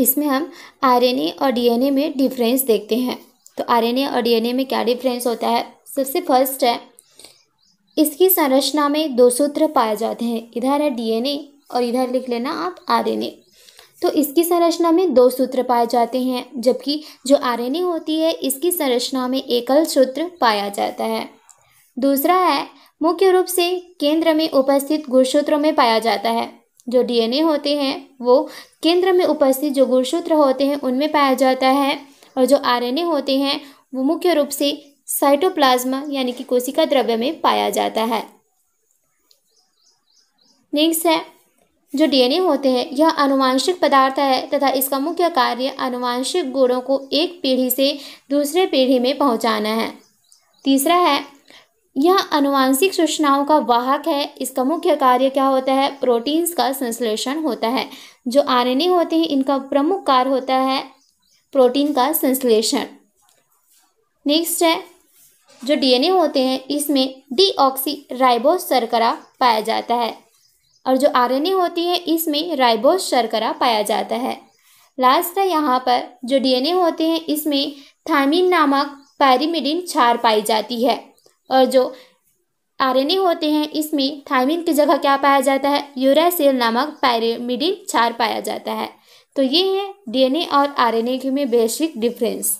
इसमें हम आरएनए और डीएनए में डिफरेंस देखते हैं तो आरएनए और डीएनए में क्या डिफरेंस होता है सबसे फर्स्ट है इसकी संरचना में दो सूत्र पाए जाते हैं इधर है डीएनए और इधर लिख लेना आप आरएनए तो इसकी संरचना में दो सूत्र पाए जाते हैं जबकि जो आरएनए होती है इसकी संरचना में एकल सूत्र पाया जाता है दूसरा है मुख्य रूप से केंद्र में उपस्थित गुणसूत्रों में पाया जाता है जो डीएनए होते हैं वो केंद्र में उपस्थित जो गुणसूत्र होते हैं उनमें पाया जाता है और जो आरएनए होते हैं वो मुख्य रूप से साइटोप्लाज्मा यानी कि कोशिका द्रव्य में पाया जाता है नेक्स्ट है जो डीएनए होते हैं यह अनुवांशिक पदार्थ है तथा इसका मुख्य कार्य अनुवांशिक गुणों को एक पीढ़ी से दूसरे पीढ़ी में पहुंचाना है तीसरा है यह अनुवांशिक सूचनाओं का वाहक है इसका मुख्य कार्य क्या होता है प्रोटीन्स का संश्लेषण होता है जो आरएनए होते हैं इनका प्रमुख कार्य होता है प्रोटीन का संश्लेषण नेक्स्ट है जो डीएनए होते हैं इसमें डीऑक्सी राइबोस शर्करा पाया जाता है और जो आरएनए होती है इसमें राइबोस शर्करा पाया जाता है लास्ट है यहाँ पर जो डीएनए होते हैं इसमें थामिन नामक पैरिमिडिन छार पाई जाती है और जो आरएनए होते हैं इसमें थायमिन की जगह क्या पाया जाता है यूरासिल नामक पैरामिडिन क्षार पाया जाता है तो ये है डीएनए और आरएनए के में बेसिक डिफरेंस